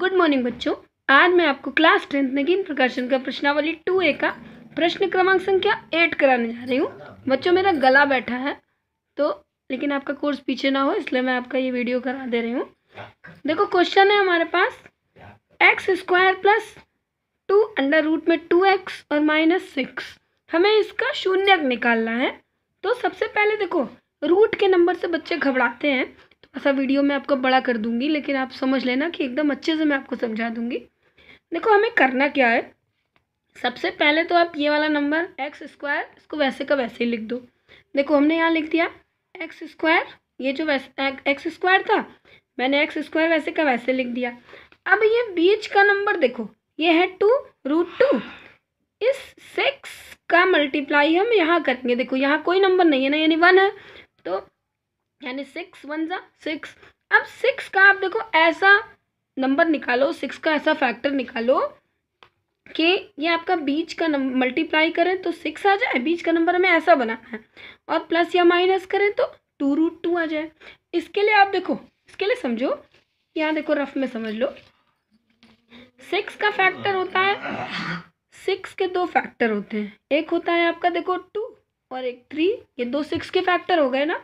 good morning बच्चों आज मैं आपको क्लास टेंथ नगीन प्रकाशन का प्रश्नावली टू ए का प्रश्न क्रमांक संख्या एट कराने जा रही हूँ बच्चों मेरा गला बैठा है तो लेकिन आपका कोर्स पीछे ना हो इसलिए मैं आपका ये वीडियो करा दे रही हूँ देखो क्वेश्चन है हमारे पास x square plus two under root में टू एक्स और माइनस सिक्स हमें इसका शून्य निकालना है तो सबसे पहले देखो रूट के नंबर से बच्चे घबराते हैं ऐसा वीडियो मैं आपका बड़ा कर दूँगी लेकिन आप समझ लेना कि एकदम अच्छे से मैं आपको समझा दूँगी देखो हमें करना क्या है सबसे पहले तो आप ये वाला नंबर एक्स स्क्वायर इसको वैसे का वैसे ही लिख दो देखो हमने यहाँ लिख दिया एक्स स्क्वायर ये जो वैसे एक्स स्क्वायर था मैंने एक्स स्क्वायर वैसे का वैसे लिख दिया अब ये बीच का नंबर देखो ये है टू रूट टू इस सिक्स का मल्टीप्लाई हम यहाँ करेंगे देखो यहाँ कोई नंबर नहीं है ना यानी वन है तो यानी सिक्स वन ज़ा सिक्स अब सिक्स का आप देखो ऐसा नंबर निकालो सिक्स का ऐसा फैक्टर निकालो कि ये आपका बीच का नंबर मल्टीप्लाई करें तो सिक्स आ जाए बीच का नंबर हमें ऐसा बनाना है और प्लस या माइनस करें तो टू रूट टू आ जाए इसके लिए आप देखो इसके लिए समझो यहाँ देखो रफ में समझ लो सिक्स का फैक्टर होता है सिक्स के दो फैक्टर होते हैं एक होता है आपका देखो टू और एक थ्री ये दो सिक्स के फैक्टर हो गए ना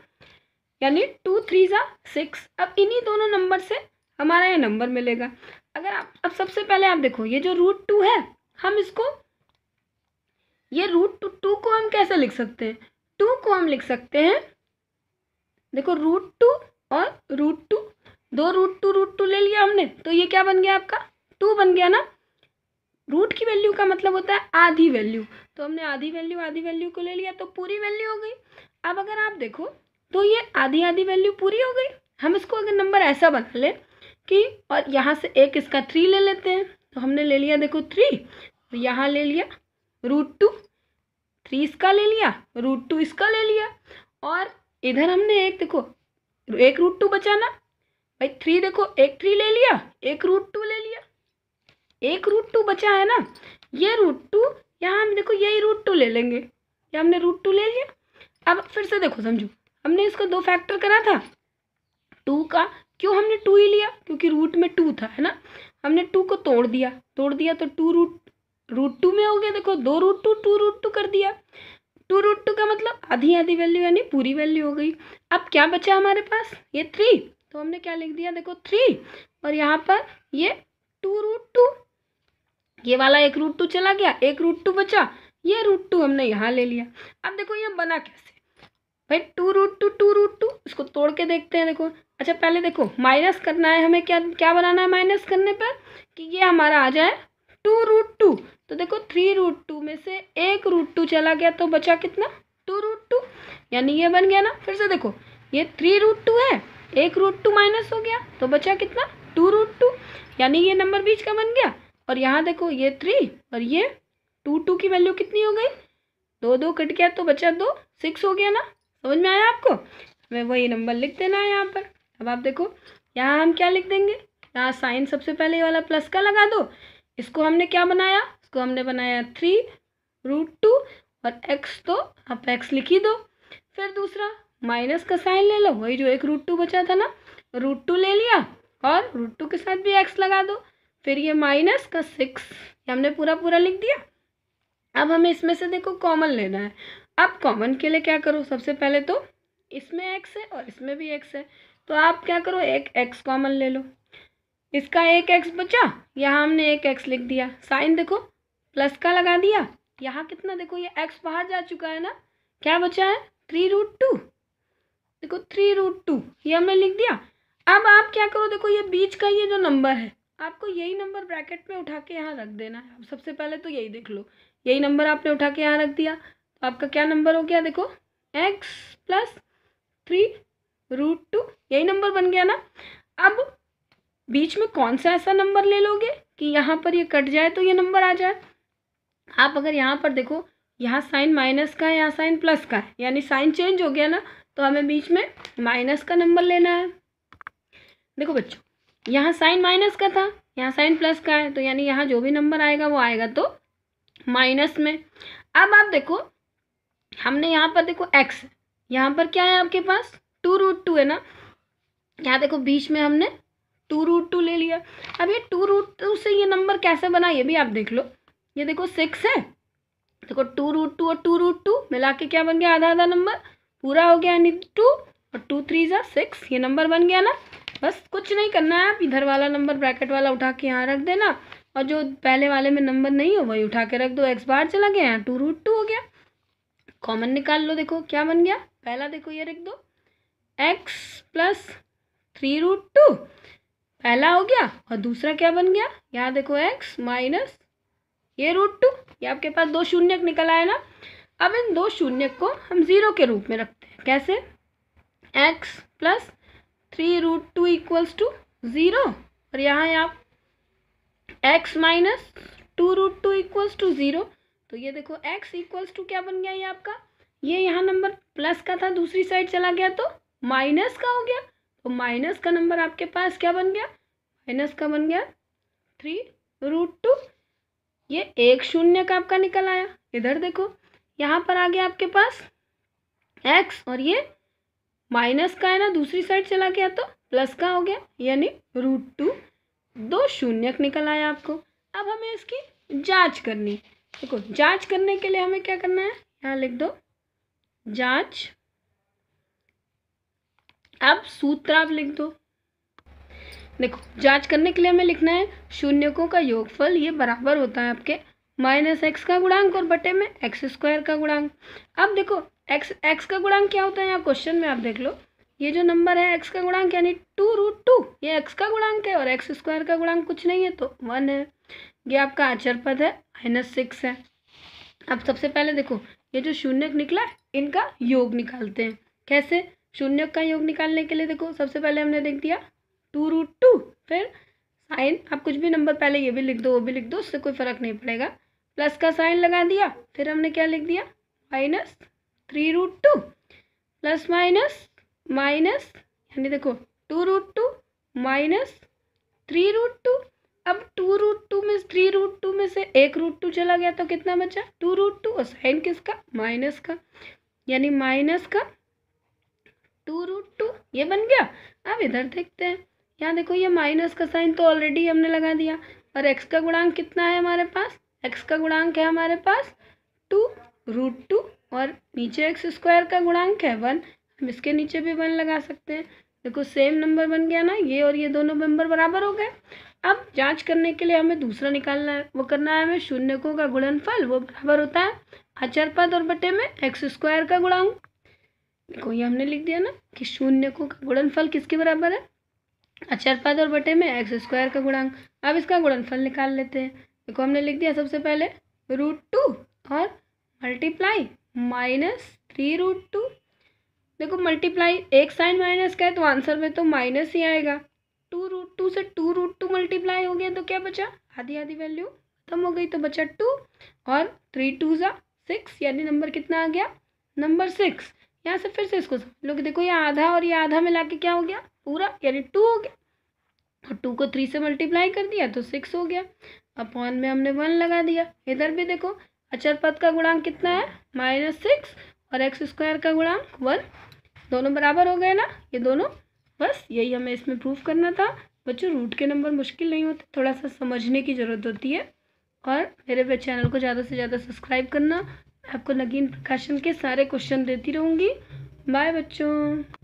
यानी टू थ्री ज़ा सिक्स अब इन्हीं दोनों नंबर से हमारा ये नंबर मिलेगा अगर आप अब सबसे पहले आप देखो ये जो रूट टू है हम इसको ये रूट टू टू को हम कैसे लिख सकते हैं टू को हम लिख सकते हैं देखो रूट टू और रूट टू दो रूट टू रूट टू ले लिया हमने तो ये क्या बन गया आपका टू बन गया ना रूट की वैल्यू का मतलब होता है आधी वैल्यू तो हमने आधी वैल्यू आधी वैल्यू को ले लिया तो पूरी वैल्यू हो गई अब अगर आप देखो तो ये आधी आधी वैल्यू पूरी हो गई हम इसको अगर नंबर ऐसा बना लें कि और यहाँ से एक इसका थ्री ले लेते हैं तो हमने ले लिया देखो थ्री तो यहाँ ले लिया रूट टू थ्री इसका ले लिया रूट टू इसका ले लिया और इधर हमने एक देखो एक रूट टू बचाना भाई थ्री देखो एक थ्री ले लिया एक रूट टू ले लिया एक रूट टू बचा है ना ये रूट टू यहाँ हम देखो यही रूट टू ले लेंगे ये हमने रूट टू ले लिया अब फिर से देखो समझू हमने इसका दो फैक्टर करा था टू का क्यों हमने टू ही लिया क्योंकि रूट में टू था है ना हमने टू को तोड़ दिया तोड़ दिया तो टू रूट रूट टू में हो गया देखो दो root two two root two कर दिया टू रूट टू का मतलब आधी आधी वैल्यू यानी पूरी वैल्यू हो गई अब क्या बचा हमारे पास ये थ्री तो हमने क्या लिख दिया देखो थ्री और यहाँ पर ये टू रूट टू ये वाला एक रूट टू चला गया एक रूट टू बचा ये रूट टू हमने यहाँ ले लिया अब देखो ये बना कैसे भाई two root two two root two इसको तोड़ के देखते हैं देखो अच्छा पहले देखो माइनस करना है हमें क्या क्या बनाना है माइनस करने पर कि ये हमारा आ जाए टू रूट टू तो देखो थ्री रूट टू में से एक रूट टू चला गया तो बचा कितना टू रूट टू यानी ये बन गया ना फिर से देखो ये थ्री रूट टू है एक रूट टू माइनस हो गया तो बचा कितना टू रूट टू यानी ये नंबर बीच का बन गया और यहाँ देखो ये थ्री और ये टू टू की वैल्यू कितनी हो गई दो दो कट गया तो बचा दो सिक्स हो गया ना समझ में आया आपको हमें वही नंबर लिख देना है यहाँ पर अब आप देखो यहाँ हम क्या लिख देंगे यहाँ साइन सबसे पहले ये वाला प्लस का लगा दो इसको हमने क्या बनाया इसको हमने बनाया थ्री रूट टू और एक्स तो आप एक्स लिख ही दो फिर दूसरा माइनस का साइन ले लो वही जो एक रूट टू बचा था ना रूट टू ले लिया और रूट टू के साथ भी एक्स लगा दो फिर ये माइनस का सिक्स हमने पूरा पूरा लिख दिया अब हमें इसमें से देखो कॉमन लेना है अब कॉमन के लिए क्या करो सबसे पहले तो इसमें एक्स है और इसमें भी एक्स है तो आप क्या करो एक एक्स कॉमन ले लो इसका एक एक्स बचा यहाँ हमने एक एक्स लिख दिया साइन देखो प्लस का लगा दिया यहाँ कितना देखो ये एक्स बाहर जा चुका है ना क्या बचा है थ्री रूट टू देखो थ्री रूट टू ये हमने लिख दिया अब आप क्या करो देखो ये बीच का ये जो नंबर है आपको यही नंबर ब्रैकेट में उठा के यहाँ रख देना है सबसे पहले तो यही देख लो यही नंबर आपने उठा के यहाँ रख दिया आपका क्या नंबर हो गया देखो x plus three root two यही नंबर बन गया ना अब बीच में कौन सा ऐसा नंबर ले लोगे कि यहाँ पर ये कट जाए तो ये नंबर आ जाए आप अगर यहाँ पर देखो यहाँ साइन माइनस का है यहाँ साइन प्लस का है यानी साइन चेंज हो गया ना तो हमें बीच में माइनस का नंबर लेना है देखो बच्चों यहाँ साइन माइनस का था यहाँ साइन प्लस का है तो यानी यहाँ जो भी नंबर आएगा वो आएगा तो माइनस में अब आप देखो हमने यहाँ पर देखो एक्स यहाँ पर क्या है आपके पास टू रूट टू है ना यहाँ देखो बीच में हमने टू रूट टू ले लिया अब ये टू रूट टू से ये नंबर कैसे बना ये भी आप देख लो ये देखो सिक्स है देखो टू रूट टू और टू रूट टू मिला के क्या बन गया आधा आधा नंबर पूरा हो गया यानी टू और टू थ्री ज़ा सिक्स ये नंबर बन गया ना बस कुछ नहीं करना है आप इधर वाला नंबर ब्रैकेट वाला उठा के यहाँ रख देना और जो पहले वाले में नंबर नहीं हो वही उठा के रख दो एक्स बार चला गया यहाँ टू रूट टू हो गया कॉमन निकाल लो देखो क्या बन गया पहला देखो ये रख दो x plus three root two पहला हो गया और दूसरा क्या बन गया यहाँ देखो एक्स माइनस ये रूट टू ये आपके पास दो शून्य निकल आए ना अब इन दो शून्य को हम ज़ीरो के रूप में रखते हैं कैसे x plus three root two equals to zero और यहाँ आप x minus two root two equals to zero तो ये देखो एक्स इक्वल्स टू क्या बन गया ये आपका ये यहाँ नंबर प्लस का था दूसरी साइड चला गया तो माइनस का हो गया तो माइनस का नंबर आपके पास क्या बन गया माइनस का बन गया थ्री रूट टू ये एक शून्य का आपका निकल आया इधर देखो यहाँ पर आ गया आपके पास एक्स और ये माइनस का है ना दूसरी साइड चला गया तो प्लस का हो गया यानी रूट टू दो शून्य निकल आया आपको अब हमें इसकी जांच करनी देखो जांच करने के लिए हमें क्या करना है यहाँ लिख दो जांच अब आप लिख दो देखो जांच करने के लिए हमें लिखना है शून्यकों का योगफल ये बराबर होता है आपके माइनस एक्स का गुणांक और बटे में एक्स स्क्वायर का गुणांक अब देखो एक्स एक्स का गुणांक क्या होता है यहाँ क्वेश्चन में आप देख लो ये जो नंबर है एक्स का गुणांक यानी टू रूट टू ये एक्स का गुणांक है और एक्स स्क्वायर का गुणांक कुछ नहीं है तो वन है ये आपका आचर पद है माइनस सिक्स है अब सबसे पहले देखो ये जो शून्य निकला इनका योग निकालते हैं कैसे शून्य का योग निकालने के लिए देखो सबसे पहले हमने लिख दिया टू रूट टू फिर साइन आप कुछ भी नंबर पहले ये भी लिख दो वो भी लिख दो उससे कोई फ़र्क नहीं पड़ेगा प्लस का साइन लगा दिया फिर हमने क्या लिख दिया minus three root two plus minus minus यानी देखो two root two minus three root two three root two में से एक रूट टू चला गया तो कितना बचा टू रूट टू और साइन किसका माइनस का यानी माइनस का टू रूट टू ये बन गया अब इधर देखते हैं यहाँ देखो ये माइनस का साइन तो ऑलरेडी हमने लगा दिया और एक्स का गुणांक कितना है हमारे पास एक्स का गुणांक है हमारे पास टू रूट टू और नीचे एक्स स्क्वायर का गुणांक है वन हम इसके नीचे भी वन लगा सकते हैं देखो सेम नंबर बन गया ना ये और ये दोनों नंबर बराबर हो गए अब जांच करने के लिए हमें दूसरा निकालना है वो करना है हमें शून्यकों का गुणनफल वो बराबर होता है अचर पद और बटे में एक्स स्क्वायर का गुणांक देखो ये हमने लिख दिया ना कि शून्यकों का गुणनफल किसके बराबर है अचर पद और बटे में एक्स स्क्वायर का गुणांक अब इसका गुणनफल निकाल लेते हैं देखो हमने लिख दिया सबसे पहले रूट टू और multiply minus three root two देखो मल्टीप्लाई एक साइन माइनस का है तो आंसर में तो माइनस ही आएगा टू रूट टू से टू रूट टू मल्टीप्लाई हो गया तो क्या बचा आधी आधी वैल्यू खत्म हो गई तो बचा टू और थ्री टू ज़ा सिक्स यानी नंबर कितना आ गया नंबर सिक्स यहाँ से फिर से इसको लोग देखो ये आधा और ये आधा मिला के क्या हो गया पूरा यानी टू हो गया और टू को थ्री से मल्टीप्लाई कर दिया तो सिक्स हो गया अपॉन में हमने वन लगा दिया इधर भी देखो अचर पद का गुणांक कितना है माइनस सिक्स और एक्स स्क्वायर का गुणांक वन दोनों बराबर हो गए ना ये दोनों बस यही हमें इसमें प्रूफ करना था बच्चों रूट के नंबर मुश्किल नहीं होते थोड़ा सा समझने की ज़रूरत होती है और मेरे वे चैनल को ज़्यादा से ज़्यादा सब्सक्राइब करना आपको नगीन प्रकाशन के सारे क्वेश्चन देती रहूँगी बाय बच्चों